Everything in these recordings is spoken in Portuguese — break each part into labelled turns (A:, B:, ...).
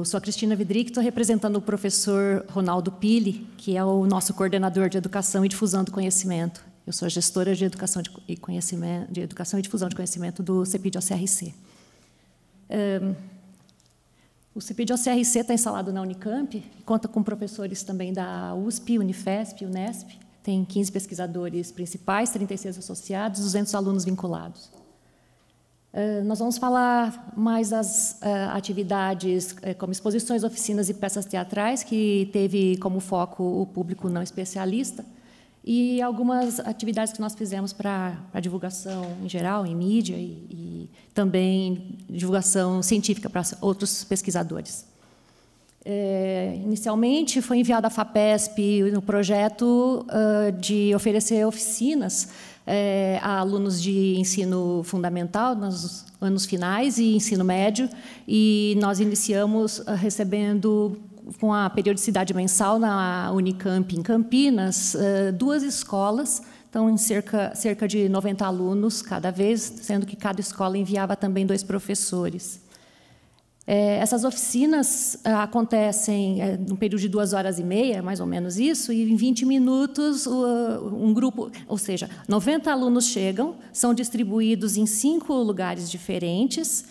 A: Eu sou a Cristina Vidric, estou representando o professor Ronaldo Pili, que é o nosso coordenador de educação e difusão do conhecimento. Eu sou gestora de educação, de, e conhecimento, de educação e difusão de conhecimento do CEPID-OCRC. Um, o CEPID-OCRC está instalado na Unicamp, conta com professores também da USP, Unifesp, Unesp, tem 15 pesquisadores principais, 36 associados, 200 alunos vinculados. Eh, nós vamos falar mais das uh, atividades uh, como exposições, oficinas e peças teatrais, que teve como foco o público não especialista, e algumas atividades que nós fizemos para divulgação em geral, em mídia, e, e também divulgação científica para outros pesquisadores. É, inicialmente, foi enviado à FAPESP no projeto de oferecer oficinas é, a alunos de ensino fundamental, nos anos finais, e ensino médio, e nós iniciamos ah, recebendo com a periodicidade mensal na Unicamp em Campinas, ah, duas escolas, então em cerca, cerca de 90 alunos cada vez, sendo que cada escola enviava também dois professores. É, essas oficinas ah, acontecem é, num período de duas horas e meia, mais ou menos isso, e em 20 minutos um grupo, ou seja, 90 alunos chegam, são distribuídos em cinco lugares diferentes,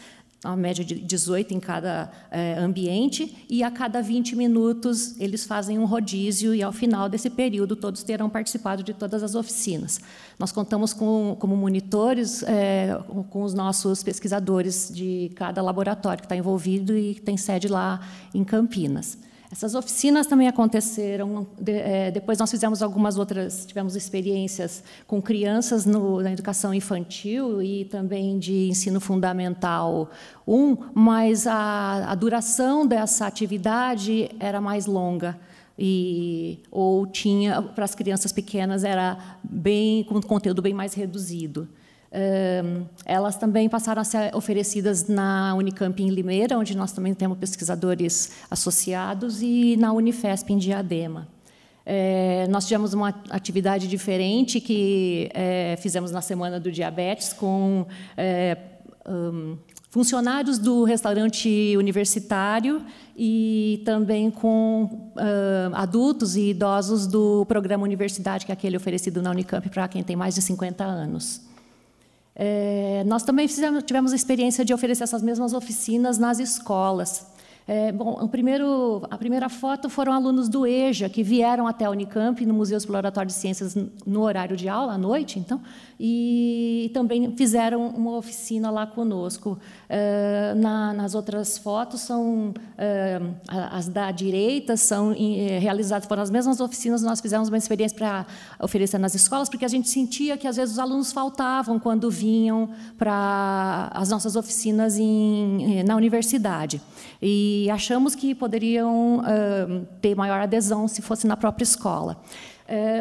A: uma média de 18 em cada é, ambiente, e a cada 20 minutos eles fazem um rodízio, e ao final desse período todos terão participado de todas as oficinas. Nós contamos com, como monitores é, com os nossos pesquisadores de cada laboratório que está envolvido e que tem sede lá em Campinas. Essas oficinas também aconteceram. De, é, depois nós fizemos algumas outras, tivemos experiências com crianças no, na educação infantil e também de ensino fundamental 1, mas a, a duração dessa atividade era mais longa. E, ou tinha, para as crianças pequenas, era bem com conteúdo bem mais reduzido elas também passaram a ser oferecidas na Unicamp em Limeira, onde nós também temos pesquisadores associados, e na Unifesp em Diadema. É, nós tivemos uma atividade diferente que é, fizemos na Semana do Diabetes com é, eh, um, funcionários do restaurante universitário e também com uh, adultos e idosos do programa Universidade, que é aquele oferecido na Unicamp para quem tem mais de 50 anos. É, nós também fizemos, tivemos a experiência de oferecer essas mesmas oficinas nas escolas. É, bom, primeiro, a primeira foto foram alunos do EJA, que vieram até a Unicamp, no Museu Exploratório de Ciências, no horário de aula, à noite, então, e também fizeram uma oficina lá conosco. É, na, nas outras fotos, são é, as da direita, são é, realizadas, foram as mesmas oficinas, nós fizemos uma experiência para oferecer nas escolas, porque a gente sentia que, às vezes, os alunos faltavam quando vinham para as nossas oficinas em, é, na universidade. E achamos que poderiam uh, ter maior adesão se fosse na própria escola.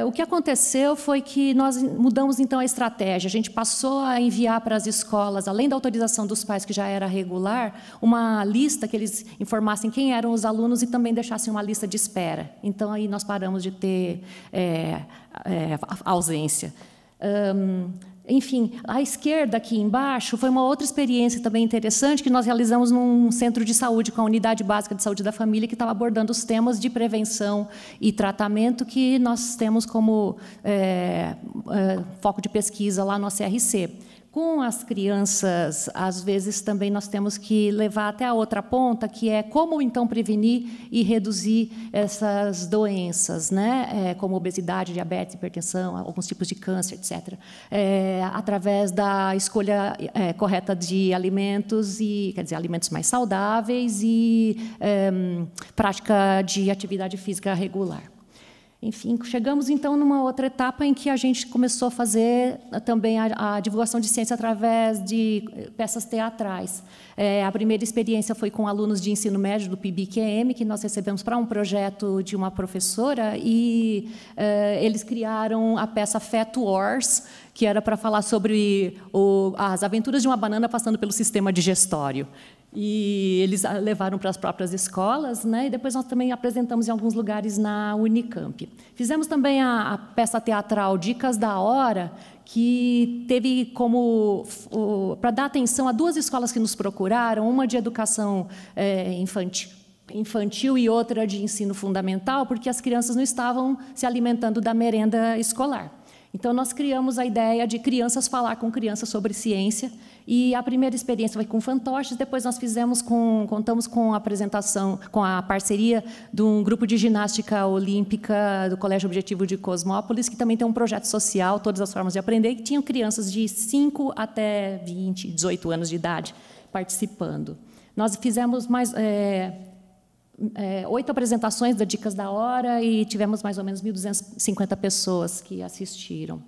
A: Uh, o que aconteceu foi que nós mudamos então a estratégia. A gente passou a enviar para as escolas, além da autorização dos pais, que já era regular, uma lista que eles informassem quem eram os alunos e também deixassem uma lista de espera. Então aí nós paramos de ter é, é, ausência. Um, enfim, à esquerda aqui embaixo foi uma outra experiência também interessante que nós realizamos num centro de saúde com a unidade básica de saúde da família que estava abordando os temas de prevenção e tratamento que nós temos como é, é, foco de pesquisa lá no CRC com as crianças, às vezes também nós temos que levar até a outra ponta, que é como então prevenir e reduzir essas doenças, né? É, como obesidade, diabetes, hipertensão, alguns tipos de câncer, etc. É, através da escolha é, correta de alimentos e, quer dizer, alimentos mais saudáveis e é, prática de atividade física regular. Enfim, chegamos então numa outra etapa em que a gente começou a fazer eh, também a, a divulgação de ciência através de eh, peças teatrais. É, a primeira experiência foi com alunos de ensino médio do PIBQM, que nós recebemos para um projeto de uma professora, e é, eles criaram a peça Fat Wars, que era para falar sobre o, as aventuras de uma banana passando pelo sistema digestório e eles levaram para as próprias escolas, né? e depois nós também apresentamos em alguns lugares na Unicamp. Fizemos também a, a peça teatral Dicas da Hora, que teve como para dar atenção a duas escolas que nos procuraram, uma de educação é, infantil, infantil e outra de ensino fundamental, porque as crianças não estavam se alimentando da merenda escolar. Então, nós criamos a ideia de crianças falar com crianças sobre ciência. E a primeira experiência foi com fantoches, depois nós fizemos com, contamos com a apresentação, com a parceria de um grupo de ginástica olímpica do Colégio Objetivo de Cosmópolis, que também tem um projeto social, Todas as Formas de Aprender, que tinham crianças de 5 até 20, 18 anos de idade participando. Nós fizemos mais. É, é, oito apresentações da Dicas da Hora e tivemos mais ou menos 1.250 pessoas que assistiram.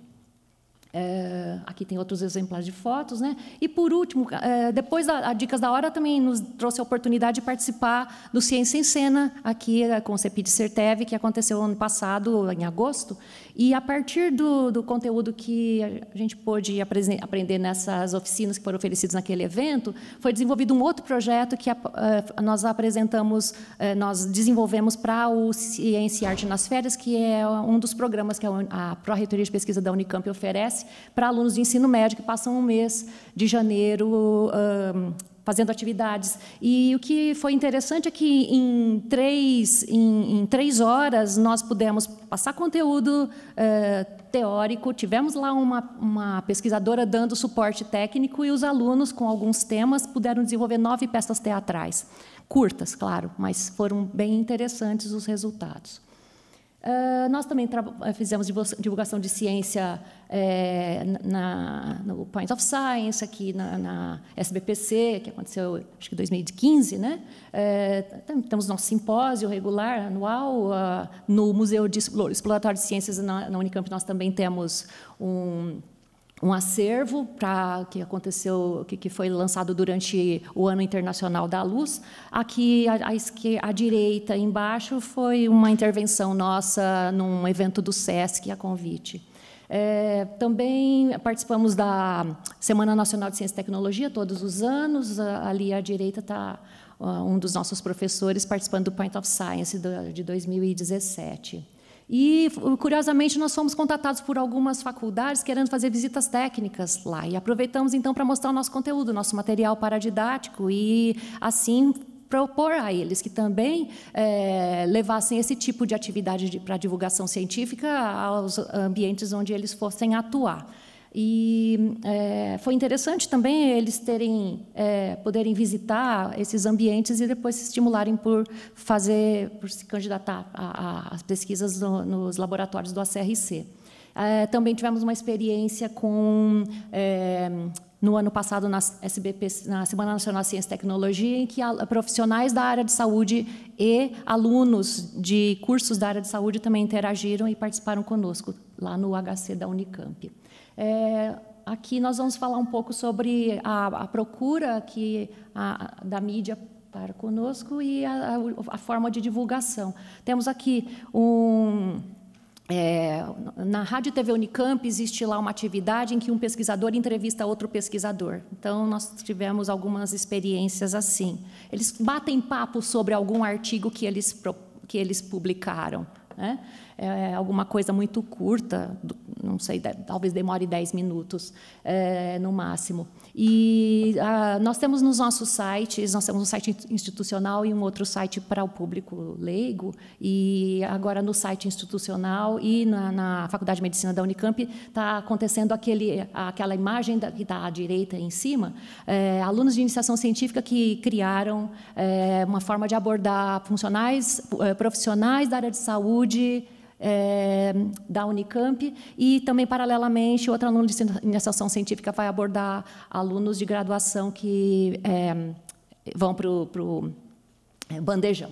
A: É, aqui tem outros exemplares de fotos, né? E por último, é, depois da a Dicas da Hora também nos trouxe a oportunidade de participar do Ciência em Cena, aqui eh, com o CEPID Certev, que aconteceu ano passado, em agosto. E a partir do, do conteúdo que a gente pôde aprender nessas oficinas que foram oferecidas naquele evento, foi desenvolvido um outro projeto que a, a, nós apresentamos, nós desenvolvemos para o Ciência e Arte nas Férias, que é um dos programas que a, a Pró-Reitoria de Pesquisa da Unicamp oferece para alunos de ensino médio que passam um mês de janeiro um, fazendo atividades. E o que foi interessante é que em três, em, em três horas nós pudemos passar conteúdo eh, teórico, tivemos lá uma, uma pesquisadora dando suporte técnico e os alunos, com alguns temas, puderam desenvolver nove peças teatrais. Curtas, claro, mas foram bem interessantes os resultados. Uh, nós também ah, fizemos divulgação de ciência é, na, no Point of Science, aqui na, na, SBPC, que aconteceu acho que 2015. Né? É, temos nosso simpósio regular, anual. Uh, no Museu de Exploratório de Ciências, na, na Unicamp, nós também temos um um acervo para que aconteceu, que, que, foi lançado durante o Ano Internacional da Luz. Aqui à, à direita, embaixo, foi uma intervenção nossa num evento do SESC a convite. É, também participamos da Semana Nacional de Ciência e Tecnologia todos os anos. Ali à direita está um dos nossos professores participando do Point of Science de 2017. E, curiosamente, nós fomos contatados por algumas faculdades querendo fazer visitas técnicas lá. E aproveitamos, então, para mostrar o nosso conteúdo, nosso material paradidático e, assim, propor a eles que também é, levassem esse tipo de atividade para divulgação científica aos ambientes onde eles fossem atuar. E é, foi interessante também eles terem, é, poderem visitar esses ambientes e depois se estimularem por fazer, por se candidatar às pesquisas no, nos laboratórios do ACRC. É, também tivemos uma experiência com é, no ano passado na SBP, na Semana Nacional de Ciência e Tecnologia, em que profissionais da área de saúde e alunos de cursos da área de saúde também interagiram e participaram conosco lá no HC da Unicamp. É, aqui nós vamos falar um pouco sobre a, a procura que a, da mídia para conosco e a, forma de divulgação. Temos aqui um. É, na Rádio TV Unicamp existe lá uma atividade em que um pesquisador entrevista outro pesquisador. Então, nós tivemos algumas experiências assim. Eles batem papo sobre algum artigo que eles, que eles publicaram. Né? É, é, alguma coisa muito curta, não sei, talvez demore 10 minutos é, no máximo. E a, ah, nós temos nos nossos sites, nós temos um site institucional e um outro site para o público leigo, e agora no site institucional e na, na Faculdade de Medicina da Unicamp está acontecendo aquele, aquela imagem da, que está à direita em cima, é, alunos de iniciação científica que criaram é, uma forma de abordar funcionais, é, profissionais da área de saúde é, da Unicamp e também, paralelamente, outro aluno de iniciação científica vai abordar alunos de graduação que é, vão para o é, bandejão.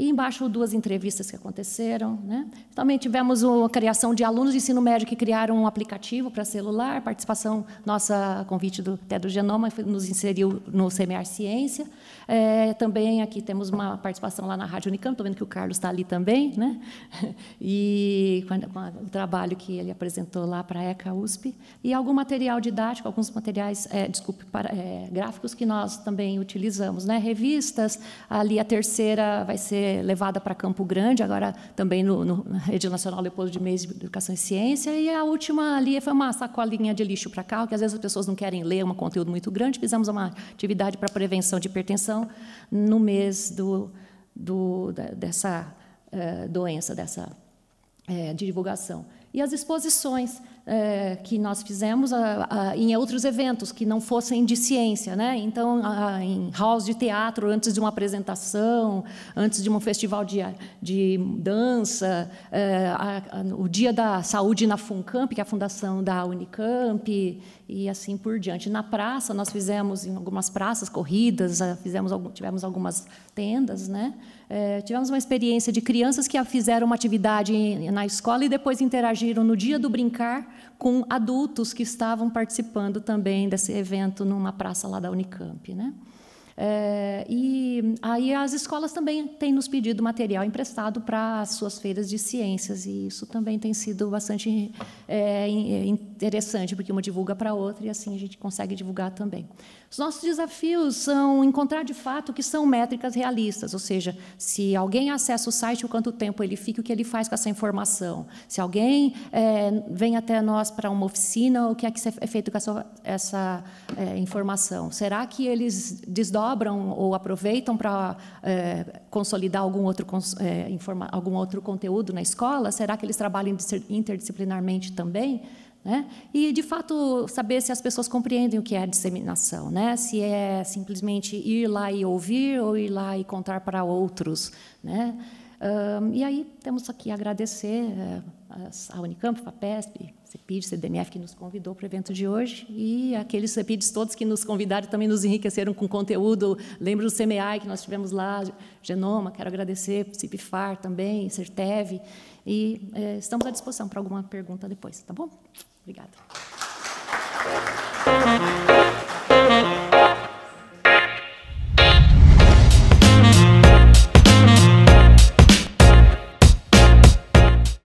A: E embaixo duas entrevistas que aconteceram. Né? Também tivemos a criação de alunos de ensino médio que criaram um aplicativo para celular, participação nossa convite do TED do Genoma nos inseriu no Semear Ciência. É, também aqui temos uma participação lá na Rádio Unicamp, estou vendo que o Carlos está ali também, né? e com, o trabalho que ele apresentou lá para a ECA USP, e algum material didático, alguns materiais, é, desculpe, para, é, gráficos que nós também utilizamos, né? revistas, ali a terceira vai ser levada para Campo Grande, agora também no, no, na Rede Nacional Leopoldo de Mês de Educação e Ciência. E a última ali foi uma sacolinha de lixo para cá, que às vezes as pessoas não querem ler é um conteúdo muito grande. Fizemos uma atividade para prevenção de hipertensão no mês do, do, da, dessa é, doença, dessa é, de divulgação. E as exposições é, que nós fizemos a, a, em outros eventos que não fossem de ciência. Né? Então, a, em halls de teatro, antes de uma apresentação, antes de um festival de, de dança, é, o Dia da Saúde na FUNCAMP, que é a fundação da Unicamp, e assim por diante. Na praça, nós fizemos, em algumas praças, corridas, fizemos, tivemos algumas tendas, né? É, tivemos uma experiência de crianças que fizeram uma atividade na escola e depois interagiram no dia do brincar com adultos que estavam participando também desse evento numa praça lá da Unicamp. Né? É, e aí as escolas também têm nos pedido material emprestado para as suas feiras de ciências, e isso também tem sido bastante é, é, interessante, porque uma divulga para a outra e assim a gente consegue divulgar também. Os nossos desafios são encontrar de fato que são métricas realistas, ou seja, se alguém acessa o site, o quanto tempo ele fica, o que ele faz com essa informação. Se alguém é, vem até nós para uma oficina, o que é que é feito com essa, essa é, informação? Será que eles desdobram? sobram ou aproveitam para é, consolidar algum outro, é, informa, algum outro conteúdo na escola? Será que eles trabalham interdisciplinarmente também? Né? E, de fato, saber se as pessoas compreendem o que é disseminação, né? se é simplesmente ir lá e ouvir ou ir lá e contar para outros. Né? e aí temos aqui a agradecer uh, a Unicamp, FAPESP, CEPID, CDMF, que nos convidou para o evento de hoje, e aqueles CEPIDs todos que nos convidaram também nos enriqueceram com conteúdo. Lembro do CMEI que nós tivemos lá, Genoma, quero agradecer, CIPFAR também, CERTEV, e uh, estamos à disposição para alguma pergunta depois, tá bom? Obrigada.